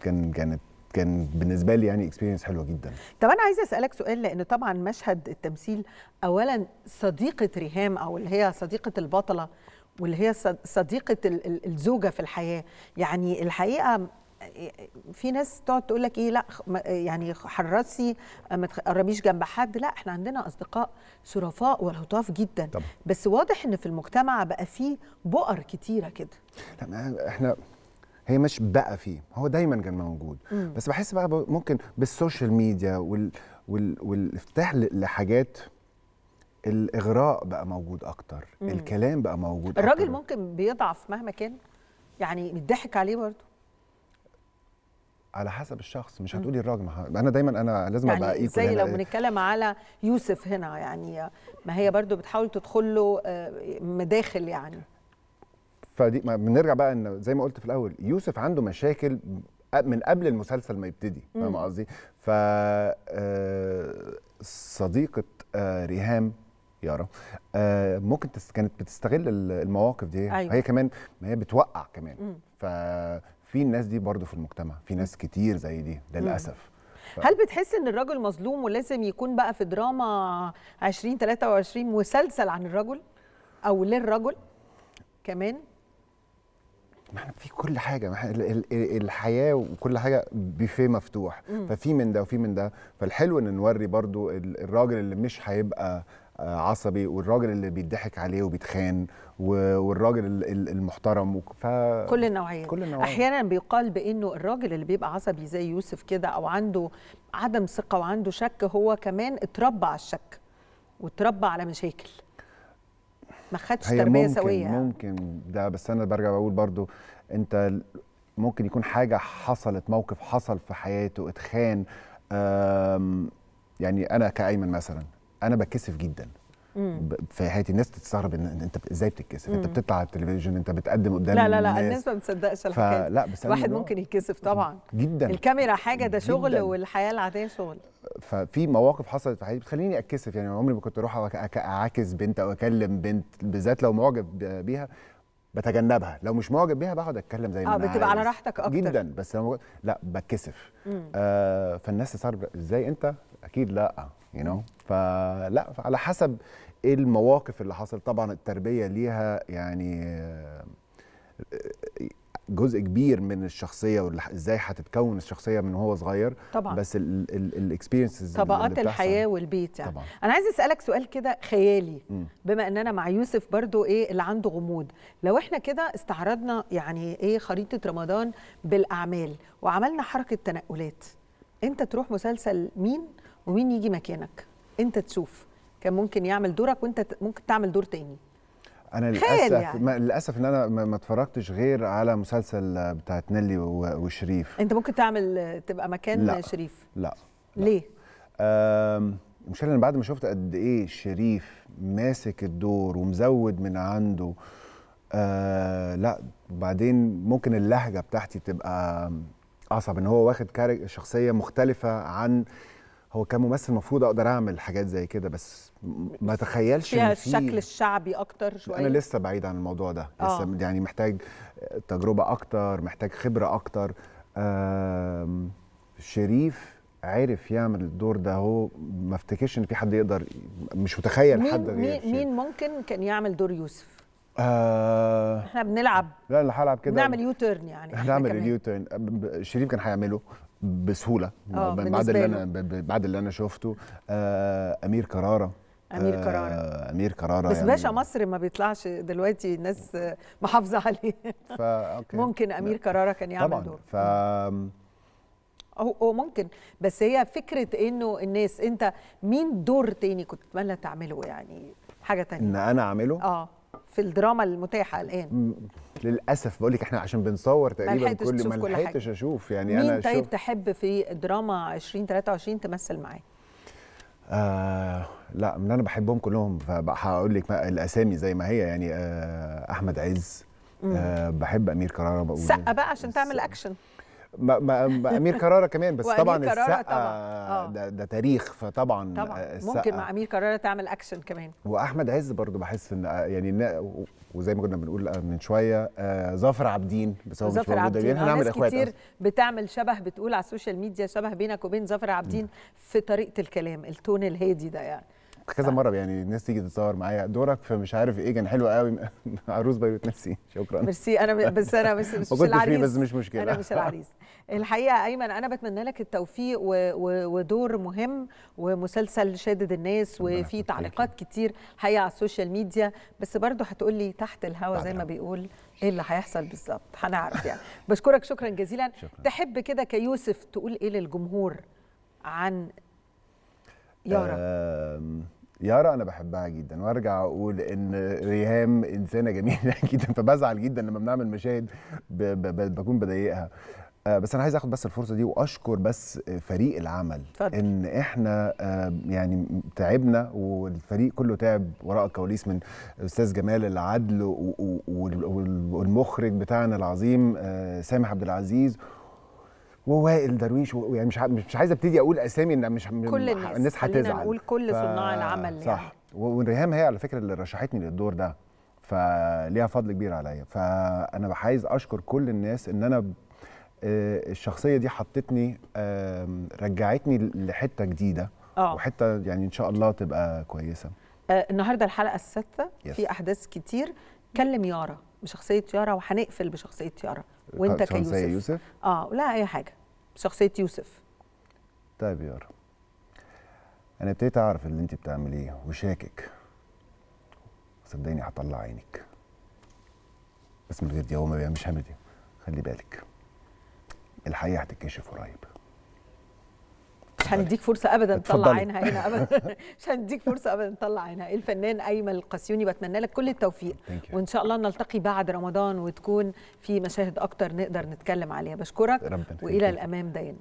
كان كانت كان بالنسبه لي يعني اكسبيرينس حلوه جدا طب انا عايزه اسالك سؤال لان طبعا مشهد التمثيل اولا صديقه ريهام او اللي هي صديقه البطله واللي هي صديقه الزوجه في الحياه يعني الحقيقه في ناس تقعد تقول لك ايه لا يعني حرصي ما تقربيش جنب حد لا احنا عندنا اصدقاء شرفاء ولطاف جدا طبعا. بس واضح ان في المجتمع بقى فيه بؤر كتيره كده لا احنا هي مش بقى فيه هو دايما كان موجود مم. بس بحس بقى ممكن بالسوشيال ميديا وال وال والافتتاح لحاجات الاغراء بقى موجود اكتر مم. الكلام بقى موجود الراجل أكتر. ممكن بيضعف مهما كان يعني بيضحك عليه برضه على حسب الشخص مش هتقولي الراجل انا دايما انا لازم يعني ابقى ايكو زي لو بنتكلم على يوسف هنا يعني ما هي برضو بتحاول تدخل له آه، مداخل يعني فدي بنرجع بقى ان زي ما قلت في الاول يوسف عنده مشاكل من قبل المسلسل ما يبتدي فاهم قصدي ف آه، صديقه آه، ريهام يارا آه ممكن تست... كانت بتستغل المواقف دي أيوة. هي كمان ما هي بتوقع كمان مم. ففي الناس دي برضو في المجتمع في ناس كتير زي دي للاسف مم. ف... هل بتحس ان الراجل مظلوم ولازم يكون بقى في دراما 20 23 مسلسل عن الرجل او للرجل كمان ما احنا في كل حاجه ما الحياه وكل حاجه بيفيه مفتوح مم. ففي من ده وفي من ده فالحلو ان نوري برضو الراجل اللي مش هيبقى عصبي والراجل اللي بيضحك عليه وبيتخان والراجل المحترم ف... كل النوعيات كل النوعيات احيانا بيقال بانه الراجل اللي بيبقى عصبي زي يوسف كده او عنده عدم ثقه وعنده شك هو كمان اتربى على الشك واتربى على مشاكل ما خدش تربيه ممكن سويه ممكن ده بس انا برجع بقول برضو انت ممكن يكون حاجه حصلت موقف حصل في حياته اتخان يعني انا كايمن مثلا انا بتكسف جدا في حياتي الناس تستغرب ان انت ازاي بتتكسف انت بتطلع على التلفزيون انت بتقدم قدام لا لا لا الناس, الناس ما بتصدقش الحكايه لا بس واحد ممكن يتكسف طبعا جدا الكاميرا حاجه ده شغل جداً. والحياه العاديه شغل ففي مواقف حصلت في حياتي بتخليني اتكسف يعني عمري ما كنت اروح اعاكس بنت او اكلم بنت بالذات لو معجب بيها بتجنبها لو مش معجب بيها بقعد اتكلم زي ما آه، انا آه بتبقى على راحتك اكتر جدا بس لو لا بتكسف آه فالناس تستغرب ازاي انت اكيد لا you know فلا على حسب ايه المواقف اللي حصل طبعا التربيه ليها يعني آه، جزء كبير من الشخصيه وازاي هتتكون الشخصيه من وهو صغير طبعا بس الاكسبيرينسز طبقات الحياه والبيت يعني طبعا. انا عايز اسالك سؤال كده خيالي م. بما اننا مع يوسف برضو ايه اللي عنده غموض لو احنا كده استعرضنا يعني ايه خريطه رمضان بالاعمال وعملنا حركه تنقلات انت تروح مسلسل مين ومين يجي مكانك انت تشوف كان ممكن يعمل دورك وانت ممكن تعمل دور تاني انا للاسف يعني. للاسف ان انا ما اتفرجتش غير على مسلسل بتاع نيلي وشريف انت ممكن تعمل تبقى مكان لا. شريف لا, لا. ليه مش انا بعد ما شفت قد ايه شريف ماسك الدور ومزود من عنده آه لا وبعدين ممكن اللهجه بتاعتي تبقى اصعب ان هو واخد شخصيه مختلفه عن هو كممثل المفروض اقدر اعمل حاجات زي كده بس ما تخيلش فيها في الشكل الشعبي اكتر شويه انا لسه بعيد عن الموضوع ده آه. لسه آه. يعني محتاج تجربه اكتر محتاج خبره اكتر شريف عرف يعمل الدور ده هو ما افتكرش ان في حد يقدر مش متخيل حد مين مين ممكن كان يعمل دور يوسف آه احنا بنلعب لا انا هلعب كده بنعمل يوتيرن يعني نعمل اليوتيرن شريف كان هيعمله بسهوله آه، بعد اللي انا بعد اللي انا شفته آه، امير كراره امير آه، كراره امير كراره بس يعني باشا مصر ما بيطلعش دلوقتي الناس محافظه عليه <laughs> فا ممكن امير كراره كان يعمل طبعا دور ف هو ممكن بس هي فكره انه الناس انت مين دور تاني كنت تتمنى تعمله يعني حاجه تانية ان انا اعمله اه في الدراما المتاحه الان للاسف بقول لك احنا عشان بنصور تقريبا كل ما لحقتش اشوف يعني مين انا مين طيب تحب في دراما 2023 تمثل معاه آه لا من انا بحبهم كلهم فهقول لك الاسامي زي ما هي يعني آه احمد عز آه بحب امير كرارة بقول سقه بقى عشان تعمل اكشن ما ما امير كراره كمان بس <laughs> طبعا السقه طبعاً. آه. ده, ده تاريخ فطبعا طبعا ممكن مع امير كراره تعمل اكشن كمان واحمد عز برضو بحس ان آه، يعني وزي ما كنا بنقول آه، من شويه آه ظافر عابدين بس هو مش موجود يعني هنعمل اخوات كتير بتعمل شبه بتقول على السوشيال ميديا شبه بينك وبين ظافر عابدين في طريقه الكلام التون الهادي ده يعني كذا مره يعني الناس تيجي تتصور معايا دورك فمش عارف ايه كان حلو قوي <laughs> عروس بيروت نفسي شكرا ميرسي انا بس انا بس مش العريس بس مش مشكله انا مش العريس <laughs> الحقيقه ايمن انا بتمنى لك التوفيق و... و... ودور مهم ومسلسل شادد الناس وفي تعليقات كتير الحقيقه على السوشيال ميديا بس برضه هتقول لي تحت الهوا زي ما بيقول ايه اللي هيحصل بالظبط هنعرف يعني <laughs> بشكرك شكرا جزيلا شكرا. تحب كده كيوسف تقول ايه للجمهور عن يا رب. يارا انا بحبها جدا وارجع اقول ان ريهام انسانه جميله <laughs> جدا فبزعل جدا لما بنعمل مشاهد بكون بضايقها آه، بس انا عايز اخد بس الفرصه دي واشكر بس فريق العمل فضل. ان احنا آه، يعني تعبنا والفريق كله تعب وراء الكواليس من استاذ جمال العدل والمخرج بتاعنا العظيم آه، سامح عبد العزيز ووائل درويش و... يعني مش مش عايز ابتدي اقول اسامي ان مش كل الناس, الناس هتزعل نقول كل ف... صناع العمل يعني. صح يعني. وريهام هي على فكره اللي رشحتني للدور ده فليها فضل كبير عليا فانا عايز اشكر كل الناس ان انا آه، الشخصيه دي حطتني رجعتني لحته جديده أوه. وحته يعني ان شاء الله تبقى كويسه آه النهارده الحلقه السادسه في احداث كتير كلم يارا بشخصيه يارا وهنقفل بشخصيه يارا وانت آه، كيوسف يوسف اه لا اي حاجه شخصيه يوسف طيب يا رب انا ابتديت اعرف اللي انت بتعمليه وشاكك صدقني هطلع عينك بس من غير دي هو ما بيعملش دي خلي بالك الحقيقه هتتكشف قريب <laughs> مش هنديك فرصه ابدا تطلع عينها هنا ابدا مش هنديك فرصه ابدا تطلع عينها الفنان ايمن القسيوني بتمنى لك كل التوفيق وان شاء الله نلتقي بعد رمضان وتكون في مشاهد اكتر نقدر نتكلم عليها بشكرك والى الامام دايما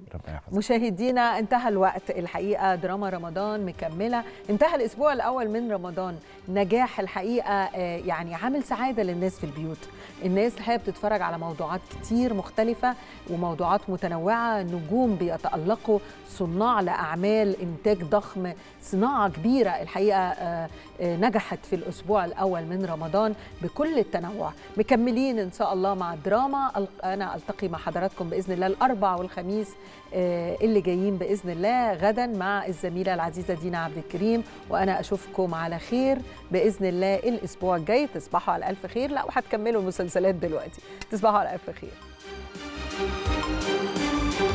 مشاهدينا انتهى الوقت الحقيقه دراما رمضان مكمله انتهى الاسبوع الاول من رمضان نجاح الحقيقه آه، يعني عامل سعاده للناس في البيوت الناس الحقيقه بتتفرج على موضوعات كتير مختلفه وموضوعات متنوعه نجوم بيتالقوا صناع لأعمال إنتاج ضخم صناعة كبيرة الحقيقة آه، آه، نجحت في الأسبوع الأول من رمضان بكل التنوع مكملين إن شاء الله مع الدراما أنا ألتقي مع حضراتكم بإذن الله الأربع والخميس آه، اللي جايين بإذن الله غدا مع الزميلة العزيزة دينا عبد الكريم وأنا أشوفكم على خير بإذن الله الأسبوع الجاي تصبحوا على ألف خير لا وهتكملوا المسلسلات دلوقتي تصبحوا على ألف خير